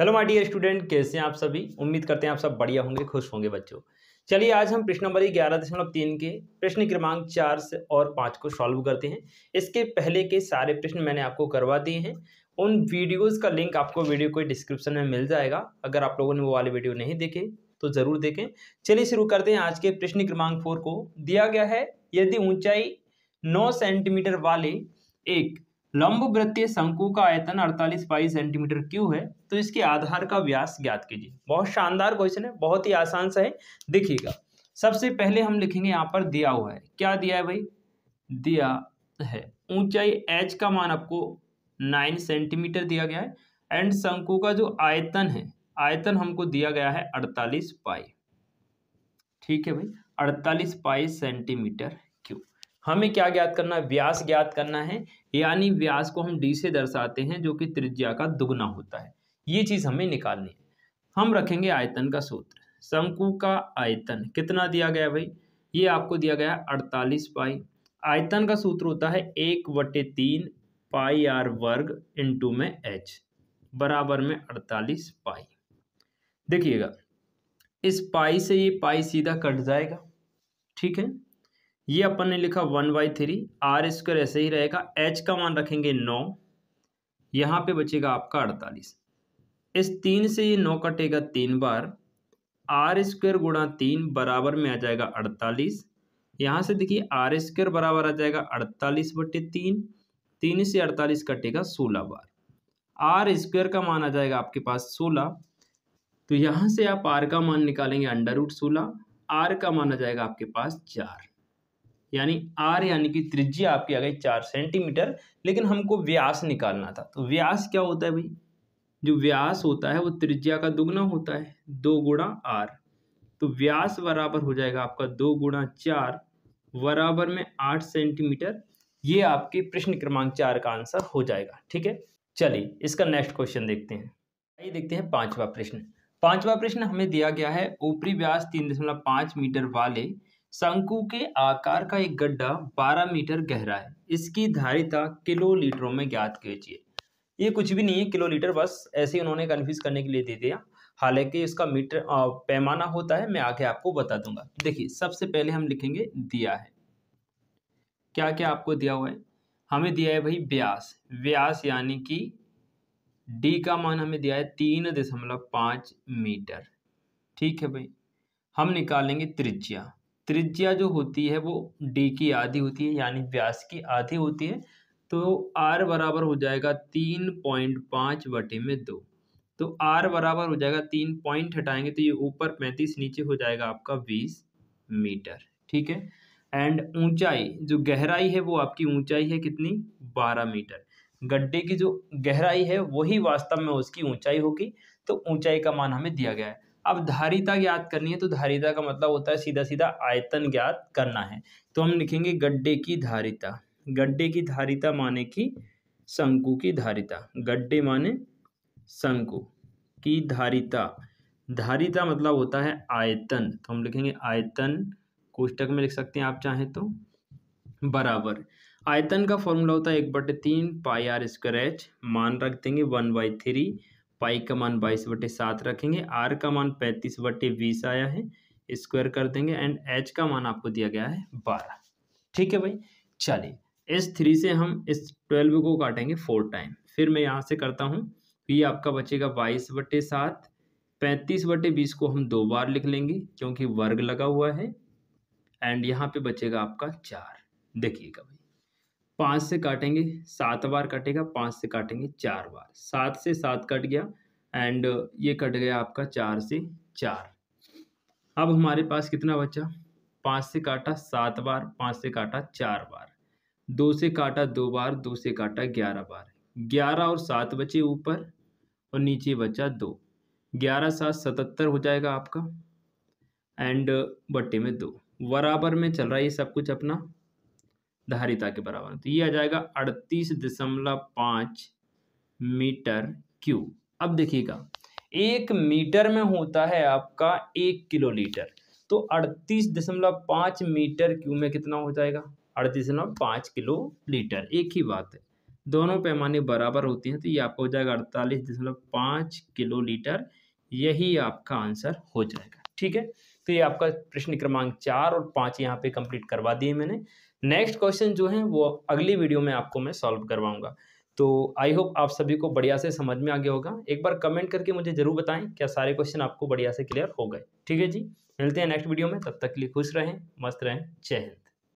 hello my dear student कैसे हैं आप सभी उम्मीद करते हैं आप सब बढ़िया होंगे खुश होंगे बच्चों चलिए आज हम प्रश्न नंबर ग्यारह दशमलव तीन के प्रश्न क्रमांक चार से और पाँच को सॉल्व करते हैं इसके पहले के सारे प्रश्न मैंने आपको करवा दिए हैं उन वीडियोस का लिंक आपको वीडियो के डिस्क्रिप्शन में मिल जाएगा अगर आप लोगों ने वो वाले वीडियो नहीं देखे तो ज़रूर देखें चलिए शुरू करते हैं आज के प्रश्न क्रमांक फोर को दिया गया है यदि ऊंचाई नौ सेंटीमीटर वाले एक लंब वृत्तीय शंकु का आयतन अड़तालीस बाई सेंटीमीटर क्यू है तो इसके आधार का व्यास ज्ञात कीजिए बहुत शानदार क्वेश्चन है बहुत ही आसान सा है देखिएगा सबसे पहले हम लिखेंगे यहाँ पर दिया हुआ है क्या दिया है भाई दिया है ऊंचाई एच का मान आपको नाइन सेंटीमीटर दिया गया है एंड शंकु का जो आयतन है आयतन हमको दिया गया है अड़तालीस पाई ठीक है भाई अड़तालीस पाई सेंटीमीटर हमें क्या ज्ञात करना है व्यास ज्ञात करना है यानी व्यास को हम डी से दर्शाते हैं जो कि त्रिज्या का दुगना होता है ये चीज़ हमें निकालनी है हम रखेंगे आयतन का सूत्र शंकु का आयतन कितना दिया गया भाई ये आपको दिया गया अड़तालीस पाई आयतन का सूत्र होता है एक बटे तीन पाई आर वर्ग इंटू में एच बराबर में अड़तालीस पाई देखिएगा इस पाई से ये पाई सीधा कट जाएगा ठीक है ये अपन ने लिखा one by three R square ऐसे ही रहेगा एच का मान रखेंगे नौ यहाँ पे बचेगा आपका अड़तालीस इस तीन से ये नौ कटेगा तीन बार आर स्क्वायर गुणा तीन बराबर में आ जाएगा अड़तालीस यहाँ से देखिए आर स्क्वायर बराबर आ जाएगा अड़तालीस बटे तीन तीन से अड़तालीस कटेगा सोलह बार आर स्क्वायर का मान आ जाएगा आपके पास सोलह तो यहाँ से आप आर का मान निकालेंगे अंडर रूट सोलह आर का मान आ जाएगा आपके पास चार यानी आर यानी कि त्रिज्या आपकी आ गई चार सेंटीमीटर लेकिन हमको व्यास निकालना था तो व्यास क्या होता है भाई जो व्यास होता है वो त्रिज्या का दुगना होता है दो गुणा आर तो व्यास बराबर हो जाएगा आपका दो गुणा चार बराबर में आठ सेंटीमीटर ये आपके प्रश्न क्रमांक चार का आंसर हो जाएगा ठीक है चलिए इसका नेक्स्ट क्वेश्चन देखते हैं आइए देखते हैं पांचवा प्रश्न पांचवा प्रश्न हमें दिया गया है ऊपरी व्यास तीन दशमलव पांच मीटर वाले शंकु के आकार का एक गड्ढा 12 मीटर गहरा है इसकी धारिता किलो लीटरों में ज्ञात कीजिए ये कुछ भी नहीं है किलो लीटर बस ऐसे ही उन्होंने कन्फ्यूज करने के लिए दे दिया हालांकि इसका मीटर पैमाना होता है मैं आगे आपको बता दूंगा देखिए सबसे पहले हम लिखेंगे दिया है क्या क्या आपको दिया हुआ है हमें दिया है भाई व्यास व्यास यानी कि डी का मान हमें दिया है तीन दशमलव पाँच मीटर ठीक है भाई हम निकालेंगे त्रिज्या त्रिज्या जो होती है वो डी की आधी होती है यानी व्यास की आधी होती है तो आर बराबर हो जाएगा तीन पॉइंट पाँच बटे में दो तो आर बराबर हो जाएगा तीन पॉइंट हटाएंगे तो ये ऊपर पैंतीस नीचे हो जाएगा आपका बीस मीटर ठीक है एंड ऊंचाई जो गहराई है वो आपकी ऊंचाई है कितनी बारह मीटर गड्ढे की जो गहराई है वही वास्तव में उसकी ऊंचाई होगी तो ऊंचाई का मान हमें दिया गया है अब धारिता ज्ञात करनी है तो धारिता का मतलब होता है सीधा सीधा आयतन ज्ञात करना है तो हम लिखेंगे गड्ढे की धारिता गड्ढे की धारिता माने की शंकु की धारिता गड्ढे माने शंकु की धारिता धारिता मतलब होता है आयतन तो हम लिखेंगे आयतन कोष्टक में लिख सकते हैं आप चाहें तो बराबर आयतन का फॉर्मूला होता है एक बटे तीन पाई आर स्क्वायर एच मान रख देंगे वन बाई थ्री पाई का मान बाईस बटे सात रखेंगे आर का मान पैंतीस बटे बीस आया है स्क्वायर कर देंगे एंड एच का मान आपको दिया गया है बारह ठीक है भाई चलिए इस थ्री से हम इस ट्वेल्व को काटेंगे फोर टाइम फिर मैं यहाँ से करता हूँ ये आपका बचेगा बाईस बटे सात पैंतीस बटे बीस को हम दो बार लिख लेंगे क्योंकि वर्ग लगा हुआ है एंड यहाँ पे बचेगा आपका चार देखिएगा भाई पाँच से काटेंगे सात बार कटेगा पाँच से काटेंगे चार बार सात से सात कट गया एंड ये कट गया आपका चार से चार अब हमारे पास कितना बचा पाँच से काटा सात बार पाँच से काटा चार बार दो से काटा दो बार दो से काटा ग्यारह बार ग्यारह और सात बचे ऊपर और नीचे बचा दो ग्यारह सात सतहत्तर हो जाएगा आपका एंड बट्टे में दो बराबर में चल रहा है ये सब कुछ अपना धारिता के बराबर तो ये आ जाएगा अड़तीस दशमलव पाँच मीटर क्यूब अब देखिएगा एक मीटर में होता है आपका एक किलोलीटर तो अड़तीस दशमलव पाँच मीटर क्यूब में कितना हो जाएगा अड़तीस दशमलव पाँच किलो लीटर एक ही बात है दोनों पैमाने बराबर होते हैं तो ये आपका हो जाएगा अड़तालीस दशमलव पाँच किलो लीटर यही आपका आंसर हो जाएगा ठीक है तो ये आपका प्रश्न क्रमांक चार और पाँच यहाँ पे कंप्लीट करवा दिए मैंने नेक्स्ट क्वेश्चन जो है वो अगली वीडियो में आपको मैं सॉल्व करवाऊंगा तो आई होप आप सभी को बढ़िया से समझ में आ गया होगा एक बार कमेंट करके मुझे ज़रूर बताएं क्या सारे क्वेश्चन आपको बढ़िया से क्लियर हो गए ठीक है जी मिलते हैं नेक्स्ट वीडियो में तब तक के लिए खुश रहें मस्त रहें जय हिंद